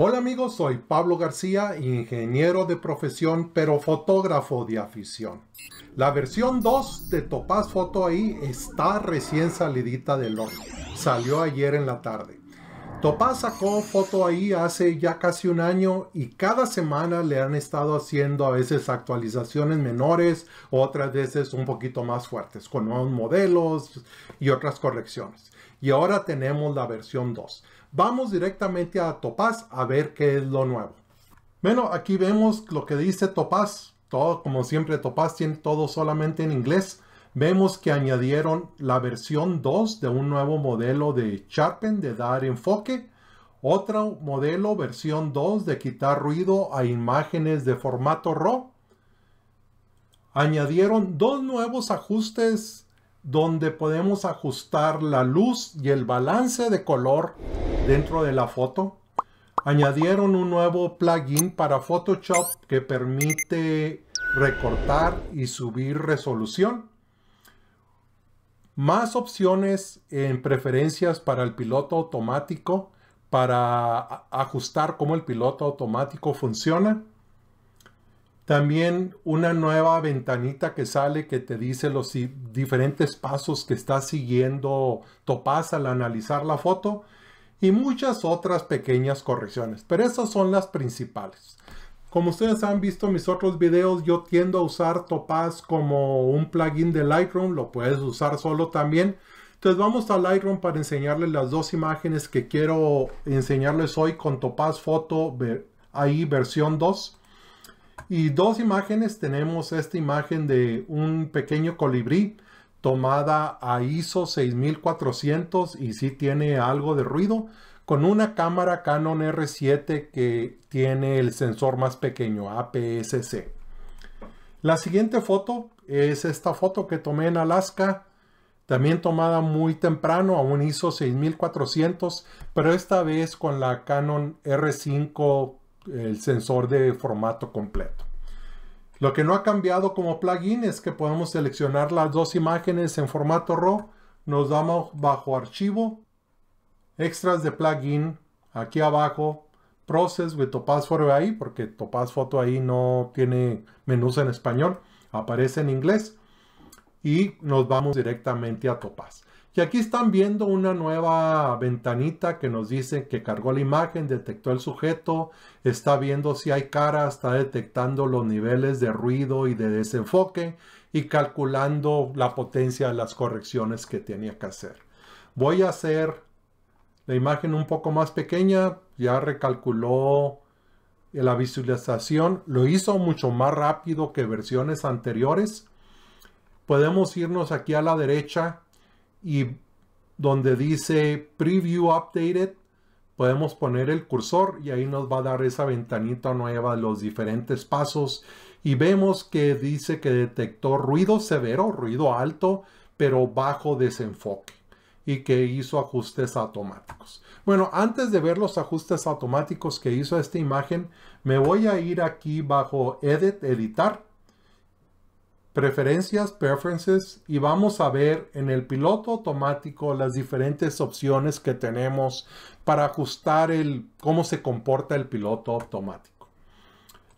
Hola amigos, soy Pablo García, ingeniero de profesión, pero fotógrafo de afición. La versión 2 de Topaz Foto ahí está recién salidita del horno. Salió ayer en la tarde. Topaz sacó foto ahí hace ya casi un año y cada semana le han estado haciendo a veces actualizaciones menores, otras veces un poquito más fuertes, con nuevos modelos y otras correcciones. Y ahora tenemos la versión 2. Vamos directamente a Topaz a ver qué es lo nuevo. Bueno, aquí vemos lo que dice Topaz. Todo, como siempre, Topaz tiene todo solamente en inglés. Vemos que añadieron la versión 2 de un nuevo modelo de Sharpen de dar enfoque, otro modelo versión 2 de quitar ruido a imágenes de formato RAW. Añadieron dos nuevos ajustes donde podemos ajustar la luz y el balance de color dentro de la foto. Añadieron un nuevo plugin para Photoshop que permite recortar y subir resolución más opciones en preferencias para el piloto automático, para ajustar cómo el piloto automático funciona. También una nueva ventanita que sale que te dice los diferentes pasos que está siguiendo Topaz al analizar la foto y muchas otras pequeñas correcciones, pero esas son las principales. Como ustedes han visto mis otros videos, yo tiendo a usar Topaz como un plugin de Lightroom. Lo puedes usar solo también. Entonces vamos a Lightroom para enseñarles las dos imágenes que quiero enseñarles hoy con Topaz Photo ahí versión 2. Y dos imágenes, tenemos esta imagen de un pequeño colibrí tomada a ISO 6400 y sí tiene algo de ruido con una cámara Canon R7 que tiene el sensor más pequeño, APS-C. La siguiente foto es esta foto que tomé en Alaska, también tomada muy temprano, aún ISO 6400, pero esta vez con la Canon R5, el sensor de formato completo. Lo que no ha cambiado como plugin es que podemos seleccionar las dos imágenes en formato RAW, nos damos bajo archivo extras de plugin, aquí abajo, process with Topaz Photo ahí, porque Topaz Photo ahí no tiene menús en español, aparece en inglés. Y nos vamos directamente a Topaz. Y aquí están viendo una nueva ventanita que nos dice que cargó la imagen, detectó el sujeto, está viendo si hay cara, está detectando los niveles de ruido y de desenfoque y calculando la potencia de las correcciones que tenía que hacer. Voy a hacer la imagen un poco más pequeña, ya recalculó la visualización, lo hizo mucho más rápido que versiones anteriores. Podemos irnos aquí a la derecha y donde dice Preview Updated, podemos poner el cursor y ahí nos va a dar esa ventanita nueva, los diferentes pasos. Y vemos que dice que detectó ruido severo, ruido alto, pero bajo desenfoque y que hizo ajustes automáticos. Bueno, antes de ver los ajustes automáticos que hizo esta imagen, me voy a ir aquí bajo Edit, Editar, Preferencias, Preferences, y vamos a ver en el piloto automático las diferentes opciones que tenemos para ajustar el, cómo se comporta el piloto automático.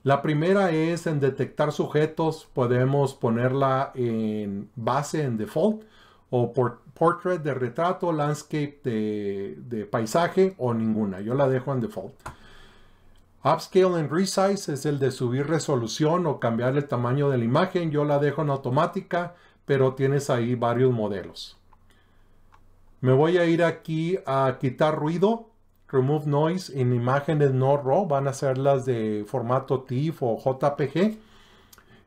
La primera es en detectar sujetos, podemos ponerla en base, en default o portrait de retrato, landscape de, paisaje o ninguna. Yo la dejo en default. Upscale and Resize es el de subir resolución o cambiar el tamaño de la imagen. Yo la dejo en automática, pero tienes ahí varios modelos. Me voy a ir aquí a quitar ruido. Remove Noise en imágenes no RAW. Van a ser las de formato TIFF o JPG.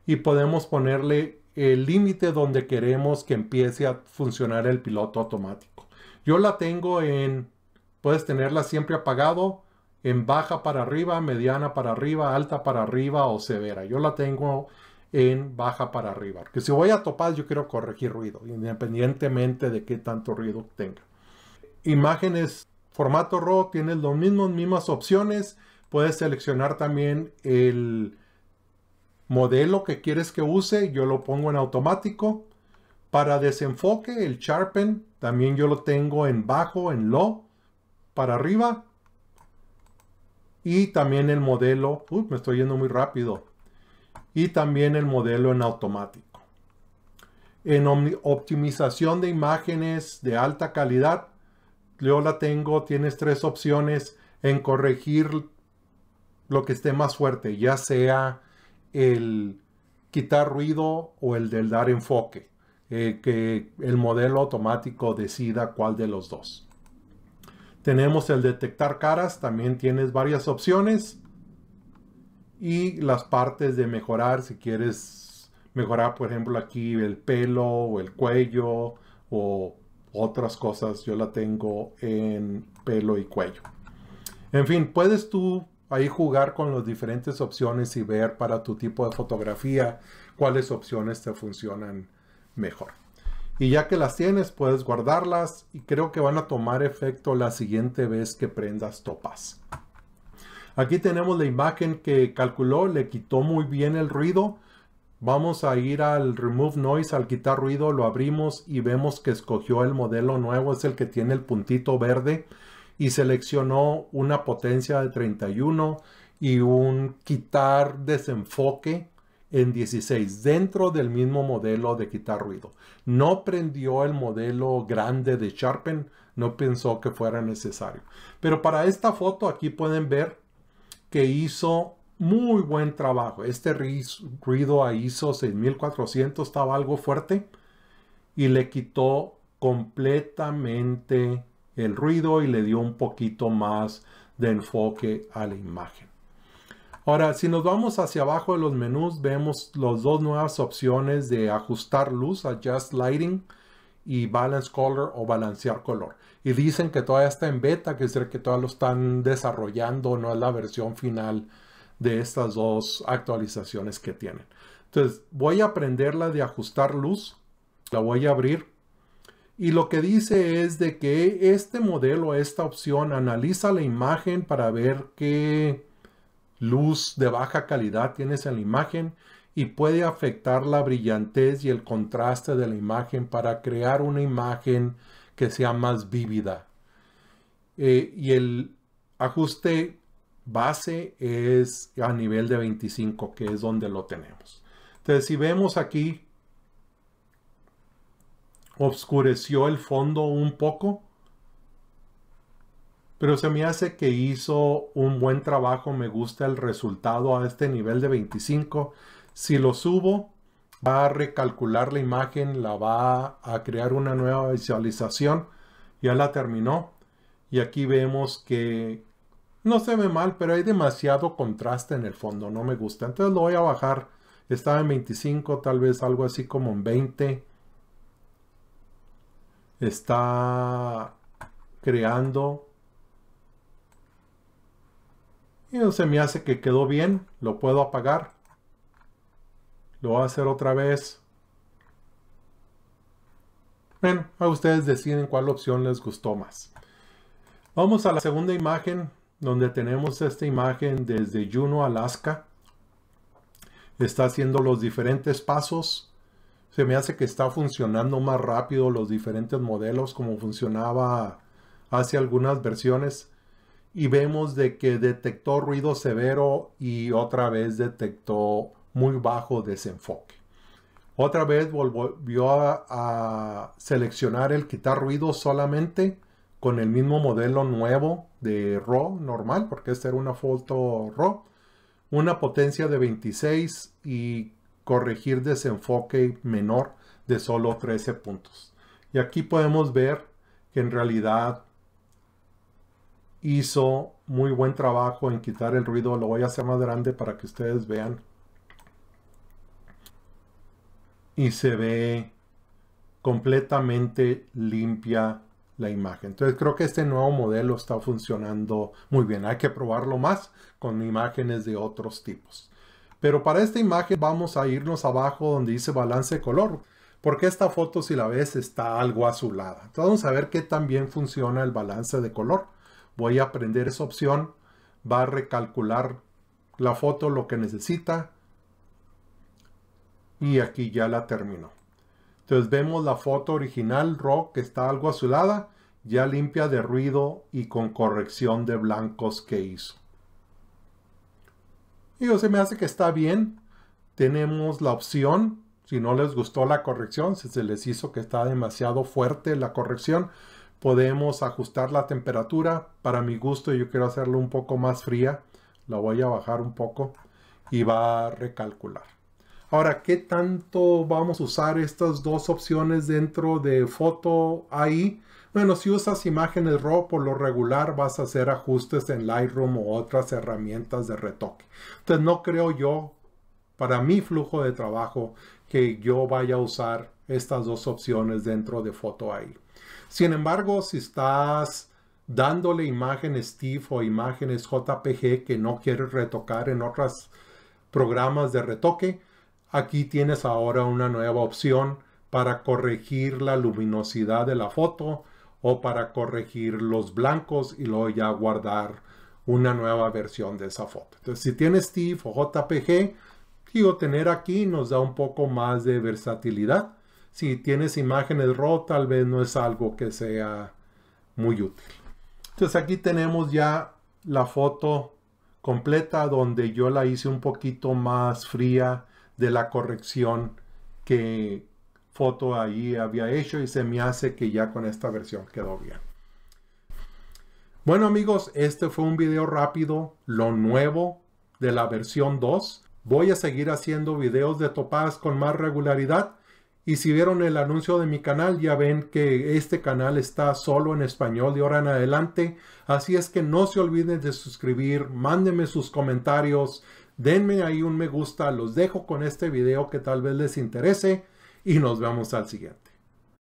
Y podemos ponerle el límite donde queremos que empiece a funcionar el piloto automático. Yo la tengo en, puedes tenerla siempre apagado, en baja para arriba, mediana para arriba, alta para arriba o severa. Yo la tengo en baja para arriba. Que si voy a topar, yo quiero corregir ruido, independientemente de qué tanto ruido tenga. Imágenes, formato RAW, tienes las mismos mismas opciones. Puedes seleccionar también el modelo que quieres que use, yo lo pongo en automático. Para desenfoque, el sharpen, también yo lo tengo en bajo, en low, para arriba. Y también el modelo, me estoy yendo muy rápido. Y también el modelo en automático. En optimización de imágenes de alta calidad, yo la tengo, tienes tres opciones en corregir lo que esté más fuerte, ya sea el quitar ruido o el del dar enfoque, eh, que el modelo automático decida cuál de los dos. Tenemos el detectar caras, también tienes varias opciones. Y las partes de mejorar, si quieres mejorar, por ejemplo, aquí el pelo o el cuello o otras cosas, yo la tengo en pelo y cuello. En fin, puedes tú Ahí jugar con las diferentes opciones y ver para tu tipo de fotografía cuáles opciones te funcionan mejor. Y ya que las tienes, puedes guardarlas y creo que van a tomar efecto la siguiente vez que prendas topas. Aquí tenemos la imagen que calculó, le quitó muy bien el ruido. Vamos a ir al Remove Noise, al quitar ruido, lo abrimos y vemos que escogió el modelo nuevo, es el que tiene el puntito verde y seleccionó una potencia de 31 y un quitar desenfoque en 16 dentro del mismo modelo de quitar ruido. No prendió el modelo grande de Sharpen, no pensó que fuera necesario. Pero para esta foto aquí pueden ver que hizo muy buen trabajo. Este ruido a ISO 6400 estaba algo fuerte y le quitó completamente el ruido y le dio un poquito más de enfoque a la imagen. Ahora, si nos vamos hacia abajo de los menús, vemos las dos nuevas opciones de ajustar luz, Adjust Lighting y Balance Color o Balancear Color. Y dicen que todavía está en beta, que es decir, que todavía lo están desarrollando, no es la versión final de estas dos actualizaciones que tienen. Entonces, voy a aprender la de ajustar luz, la voy a abrir y lo que dice es de que este modelo, esta opción, analiza la imagen para ver qué luz de baja calidad tienes en la imagen y puede afectar la brillantez y el contraste de la imagen para crear una imagen que sea más vívida. Eh, y el ajuste base es a nivel de 25, que es donde lo tenemos. Entonces, si vemos aquí, obscureció el fondo un poco, pero se me hace que hizo un buen trabajo, me gusta el resultado a este nivel de 25. Si lo subo, va a recalcular la imagen, la va a crear una nueva visualización, ya la terminó. Y aquí vemos que no se ve mal, pero hay demasiado contraste en el fondo, no me gusta. Entonces lo voy a bajar, estaba en 25, tal vez algo así como en 20 está creando. Y no se me hace que quedó bien. Lo puedo apagar. Lo voy a hacer otra vez. Bueno, a ustedes deciden cuál opción les gustó más. Vamos a la segunda imagen, donde tenemos esta imagen desde Juno, Alaska. Está haciendo los diferentes pasos se me hace que está funcionando más rápido los diferentes modelos como funcionaba hace algunas versiones y vemos de que detectó ruido severo y otra vez detectó muy bajo desenfoque. Otra vez volvió a, seleccionar el quitar ruido solamente con el mismo modelo nuevo de RAW normal, porque esta era una foto RAW, una potencia de 26 y corregir desenfoque menor de solo 13 puntos. Y aquí podemos ver que en realidad hizo muy buen trabajo en quitar el ruido. Lo voy a hacer más grande para que ustedes vean. Y se ve completamente limpia la imagen. Entonces creo que este nuevo modelo está funcionando muy bien. Hay que probarlo más con imágenes de otros tipos. Pero para esta imagen vamos a irnos abajo donde dice balance de color, porque esta foto si la ves está algo azulada. Entonces vamos a ver qué también funciona el balance de color. Voy a aprender esa opción, va a recalcular la foto lo que necesita y aquí ya la terminó. Entonces vemos la foto original rock que está algo azulada, ya limpia de ruido y con corrección de blancos que hizo yo se me hace que está bien. Tenemos la opción, si no les gustó la corrección, si se les hizo que está demasiado fuerte la corrección, podemos ajustar la temperatura. Para mi gusto yo quiero hacerlo un poco más fría. La voy a bajar un poco y va a recalcular. Ahora, ¿qué tanto vamos a usar estas dos opciones dentro de foto AI? Bueno, si usas imágenes RAW por lo regular vas a hacer ajustes en Lightroom o otras herramientas de retoque. Entonces no creo yo, para mi flujo de trabajo, que yo vaya a usar estas dos opciones dentro de foto AI. Sin embargo, si estás dándole imágenes TIFF o imágenes JPG que no quieres retocar en otros programas de retoque, Aquí tienes ahora una nueva opción para corregir la luminosidad de la foto o para corregir los blancos y luego ya guardar una nueva versión de esa foto. Entonces, si tienes TIFF o JPG, digo, tener aquí nos da un poco más de versatilidad. Si tienes imágenes RAW, tal vez no es algo que sea muy útil. Entonces, aquí tenemos ya la foto completa donde yo la hice un poquito más fría de la corrección que foto ahí había hecho y se me hace que ya con esta versión quedó bien. Bueno amigos, este fue un video rápido, lo nuevo de la versión 2. Voy a seguir haciendo videos de topadas con más regularidad. Y si vieron el anuncio de mi canal, ya ven que este canal está solo en español de ahora en adelante. Así es que no se olviden de suscribir, mándenme sus comentarios, Denme ahí un me gusta, los dejo con este video que tal vez les interese y nos vemos al siguiente.